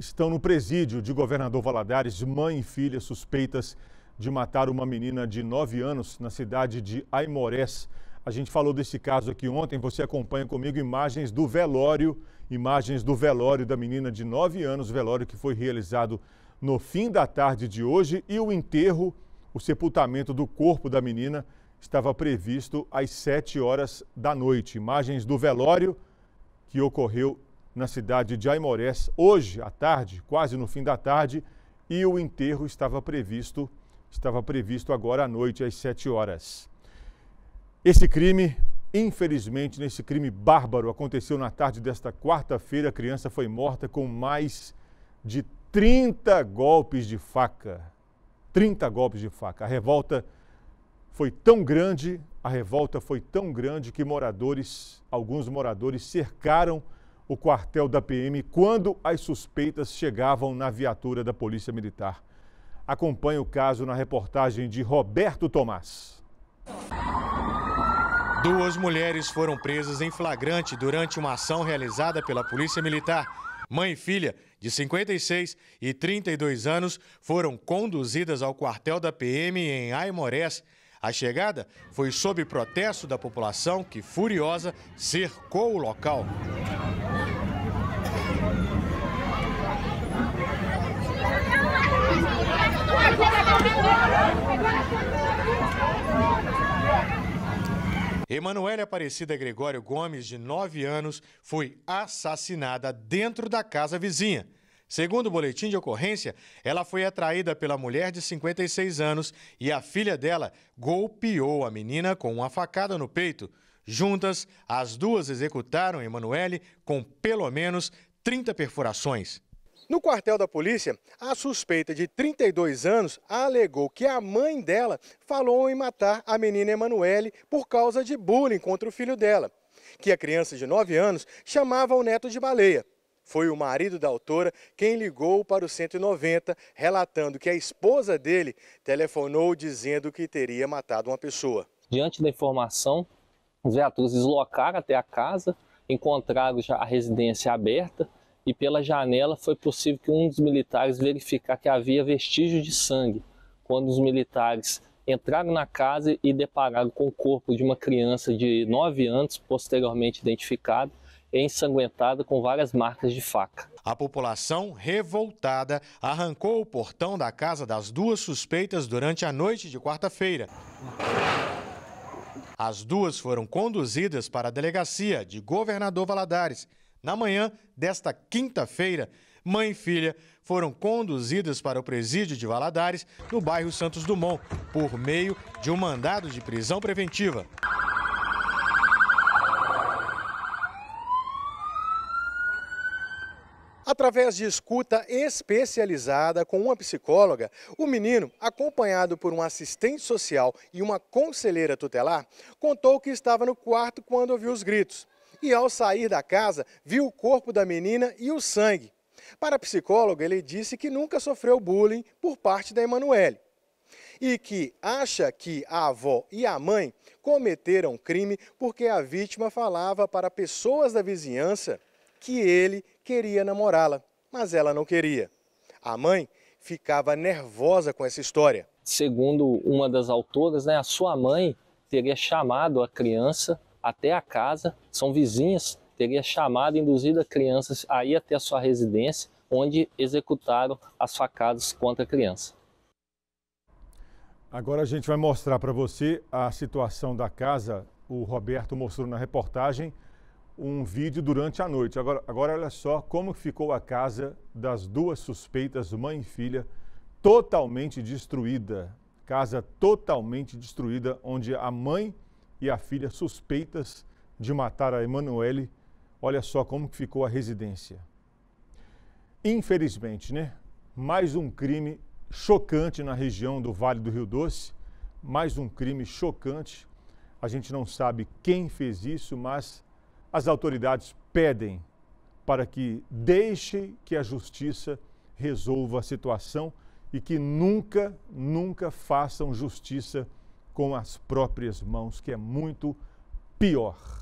estão no presídio de Governador Valadares, mãe e filha suspeitas de matar uma menina de 9 anos na cidade de Aimorés. A gente falou desse caso aqui ontem, você acompanha comigo imagens do velório, imagens do velório da menina de 9 anos, velório que foi realizado no fim da tarde de hoje e o enterro, o sepultamento do corpo da menina estava previsto às 7 horas da noite. Imagens do velório que ocorreu na cidade de Aimorés, hoje à tarde, quase no fim da tarde, e o enterro estava previsto, estava previsto agora à noite, às 7 horas. Esse crime, infelizmente, nesse crime bárbaro, aconteceu na tarde desta quarta-feira. A criança foi morta com mais de 30 golpes de faca. 30 golpes de faca. A revolta foi tão grande, a revolta foi tão grande que moradores, alguns moradores cercaram o quartel da PM quando as suspeitas chegavam na viatura da Polícia Militar. Acompanhe o caso na reportagem de Roberto Tomás. Duas mulheres foram presas em flagrante durante uma ação realizada pela Polícia Militar. Mãe e filha, de 56 e 32 anos, foram conduzidas ao quartel da PM em Aimorés. A chegada foi sob protesto da população que, furiosa, cercou o local. Emanuele Aparecida Gregório Gomes, de 9 anos, foi assassinada dentro da casa vizinha. Segundo o boletim de ocorrência, ela foi atraída pela mulher de 56 anos e a filha dela golpeou a menina com uma facada no peito. Juntas, as duas executaram Emanuele com pelo menos 30 perfurações. No quartel da polícia, a suspeita de 32 anos alegou que a mãe dela falou em matar a menina Emanuele por causa de bullying contra o filho dela, que a criança de 9 anos chamava o neto de baleia. Foi o marido da autora quem ligou para o 190, relatando que a esposa dele telefonou dizendo que teria matado uma pessoa. Diante da informação, os viaturas deslocaram até a casa, encontraram já a residência aberta, e pela janela foi possível que um dos militares verificar que havia vestígio de sangue quando os militares entraram na casa e depararam com o corpo de uma criança de 9 anos, posteriormente identificada, ensanguentada com várias marcas de faca. A população, revoltada, arrancou o portão da casa das duas suspeitas durante a noite de quarta-feira. As duas foram conduzidas para a delegacia de Governador Valadares, na manhã desta quinta-feira, mãe e filha foram conduzidas para o presídio de Valadares, no bairro Santos Dumont, por meio de um mandado de prisão preventiva. Através de escuta especializada com uma psicóloga, o menino, acompanhado por um assistente social e uma conselheira tutelar, contou que estava no quarto quando ouviu os gritos e, ao sair da casa, viu o corpo da menina e o sangue. Para a psicóloga, ele disse que nunca sofreu bullying por parte da Emanuele e que acha que a avó e a mãe cometeram crime porque a vítima falava para pessoas da vizinhança que ele queria namorá-la, mas ela não queria. A mãe ficava nervosa com essa história. Segundo uma das autoras, né, a sua mãe teria chamado a criança até a casa, são vizinhas, teria chamado induzido as crianças a ir até a sua residência, onde executaram as facadas contra a criança. Agora a gente vai mostrar para você a situação da casa. O Roberto mostrou na reportagem um vídeo durante a noite. Agora, agora olha só como ficou a casa das duas suspeitas, mãe e filha, totalmente destruída. Casa totalmente destruída, onde a mãe e a filha suspeitas de matar a Emanuele. Olha só como que ficou a residência. Infelizmente, né? Mais um crime chocante na região do Vale do Rio Doce. Mais um crime chocante. A gente não sabe quem fez isso, mas as autoridades pedem para que deixem que a justiça resolva a situação e que nunca, nunca façam justiça com as próprias mãos, que é muito pior.